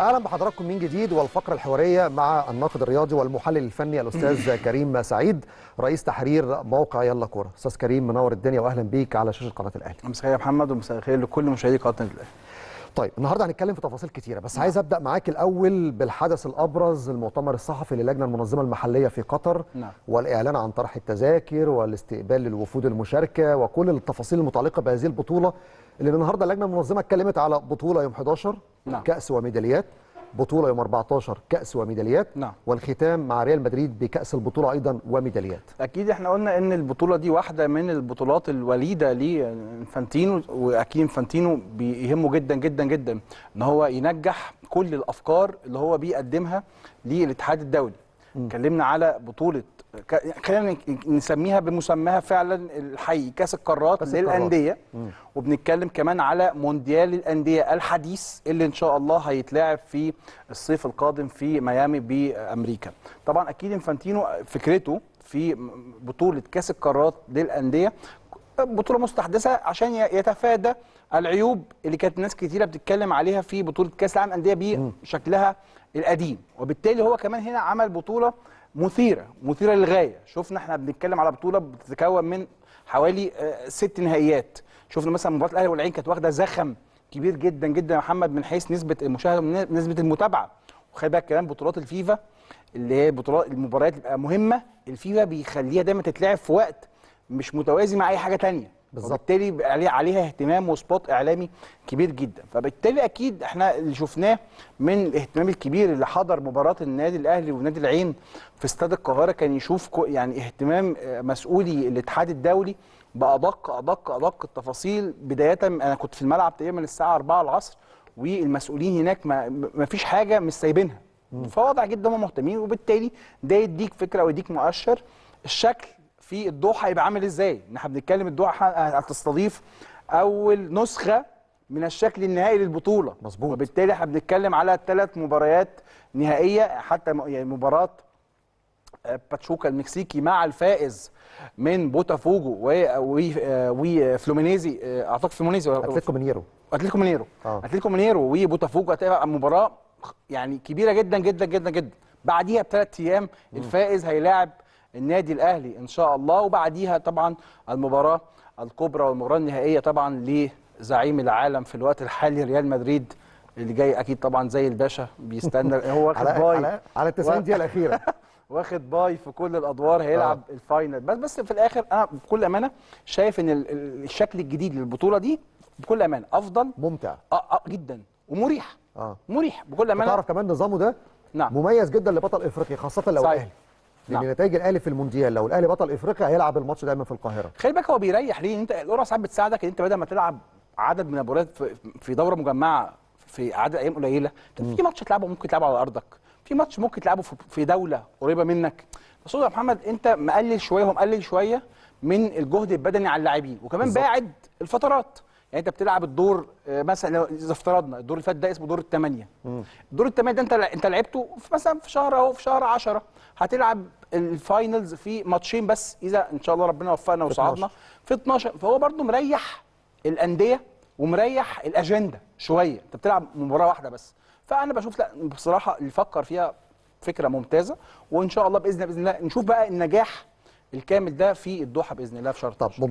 اهلا بحضراتكم من جديد والفقره الحواريه مع الناقد الرياضي والمحلل الفني الاستاذ كريم سعيد رئيس تحرير موقع يلا كوره استاذ كريم منور الدنيا واهلا بيك على شاشه قناه الاهلي مساء الخير يا محمد ومساء الخير لكل مشاهدي قناه الاهلي طيب النهارده هنتكلم في تفاصيل كتيره بس نعم. عايز ابدا معاك الاول بالحدث الابرز المؤتمر الصحفي للجنه المنظمه المحليه في قطر نعم. والاعلان عن طرح التذاكر والاستقبال للوفود المشاركه وكل التفاصيل المتعلقه بهذه البطوله اللي النهارده اللجنه المنظمه اتكلمت على بطوله يوم 11 نعم. كاس وميداليات بطوله يوم 14 كاس وميداليات نعم. والختام مع ريال مدريد بكاس البطوله ايضا وميداليات اكيد احنا قلنا ان البطوله دي واحده من البطولات الوليده لانفانتينو واكيد انفانتينو بيهمه جدا جدا جدا ان هو ينجح كل الافكار اللي هو بيقدمها للاتحاد الدولي اتكلمنا على بطوله خلينا نسميها بمسماها فعلا الحقيقي كاس القارات للانديه وبنتكلم كمان على مونديال الانديه الحديث اللي ان شاء الله هيتلعب في الصيف القادم في ميامي بامريكا طبعا اكيد انفانتينو فكرته في بطوله كاس القارات للانديه بطوله مستحدثه عشان يتفادى العيوب اللي كانت ناس كتيره بتتكلم عليها في بطوله كاس العالم الانديه بشكلها القديم وبالتالي هو كمان هنا عمل بطوله مثيره مثيره للغايه شفنا احنا بنتكلم على بطوله بتتكون من حوالي آه، ست نهائيات شفنا مثلا مباراه الاهلي والعين كانت واخده زخم كبير جدا جدا يا محمد من حيث نسبه المشاهده نسبه المتابعه وخلي بالك كمان بطولات الفيفا اللي هي بطولات المباريات اللي بتبقى مهمه الفيفا بيخليها دايما تتلعب في وقت مش متوازي مع اي حاجه تانية بالظبط وبالتالي عليها اهتمام وسبوت اعلامي كبير جدا فبالتالي اكيد احنا اللي شفناه من الاهتمام الكبير اللي حضر مباراه النادي الاهلي ونادي العين في استاد القاهره كان يشوف يعني اهتمام آه، مسؤولي الاتحاد الدولي بادق ادق ادق التفاصيل بدايه انا كنت في الملعب تقريبا الساعه 4 العصر والمسؤولين هناك ما, فيش حاجه مش سايبينها فواضح جدا هم مهتمين وبالتالي ده يديك فكره ويديك مؤشر الشكل في الضوء هيبقى عامل ازاي ان احنا بنتكلم الضوء هتستضيف آه، اول نسخه من الشكل النهائي للبطوله مظبوط وبالتالي احنا بنتكلم على ثلاث مباريات نهائيه حتى يعني مباراه آه، باتشوكا المكسيكي مع الفائز من بوتافوجو وفلومينيزي آه، اعتقد فلومينيزي اتلتيكو مينيرو اتلتيكو مينيرو آه. اتلتيكو مينيرو وبوتافوجو هتبقى مباراه يعني كبيره جدا جدا جدا جدا بعديها بثلاث ايام الفائز هيلاعب النادي الاهلي ان شاء الله وبعديها طبعا المباراه الكبرى والمباراه النهائيه طبعا لزعيم العالم في الوقت الحالي ريال مدريد اللي جاي اكيد طبعا زي الباشا بيستنى هو واخد باي على التسعين 90 دقيقه الاخيره واخد باي في كل الادوار هيلعب آه. الفاينل بس بس في الاخر انا بكل امانه شايف ان الشكل الجديد للبطوله دي بكل امانه افضل ممتع آه آه جدا ومريح اه مريح بكل امانه تعرف كمان نظامه ده نعم مميز جدا لبطل افريقيا خاصه لو الاهلي لان نعم. نتائج الاهلي في المونديال لو الاهلي بطل افريقيا هيلعب الماتش دايما في القاهره خلي بالك هو بيريح ليه انت القرعه ساعات بتساعدك ان انت بدل ما تلعب عدد من المباريات في دوره مجمعه في عدد ايام قليله في ماتش تلعبه ممكن تلعبه على ارضك في ماتش ممكن تلعبه في دوله قريبه منك بس يا محمد انت مقلل شويه ومقلل شويه من الجهد البدني على اللاعبين وكمان بالزبط. باعد الفترات يعني انت بتلعب الدور آه، مثلا اذا افترضنا الدور اللي فات ده اسمه دور الثمانيه الدور الثمانيه ده انت انت لعبته في مثلا في شهر اهو في شهر 10 هتلعب الفاينلز في ماتشين بس اذا ان شاء الله ربنا وفقنا وصعدنا في 12 فهو برده مريح الانديه ومريح الاجنده شويه انت بتلعب مباراه واحده بس فانا بشوف لا بصراحه اللي فكر فيها فكره ممتازه وان شاء الله باذن باذن الله نشوف بقى النجاح الكامل ده في الدوحه باذن الله في شهر 12